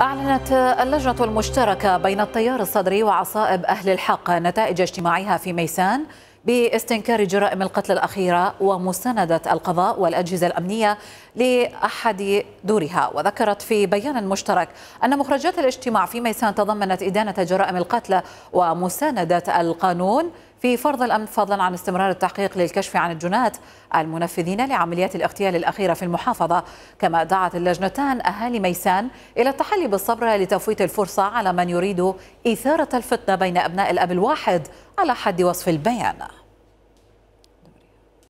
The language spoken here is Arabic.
أعلنت اللجنة المشتركة بين التيار الصدري وعصائب أهل الحق نتائج اجتماعها في ميسان باستنكار جرائم القتل الأخيرة ومساندة القضاء والأجهزة الأمنية لأحد دورها وذكرت في بيان مشترك أن مخرجات الاجتماع في ميسان تضمنت إدانة جرائم القتل ومساندة القانون في فرض الأمن فضلا عن استمرار التحقيق للكشف عن الجنات المنفذين لعمليات الاغتيال الأخيرة في المحافظة كما دعت اللجنتان أهالي ميسان إلى التحلي بالصبر لتفويت الفرصة على من يريد إثارة الفتنة بين أبناء الأب الواحد على حد وصف البيان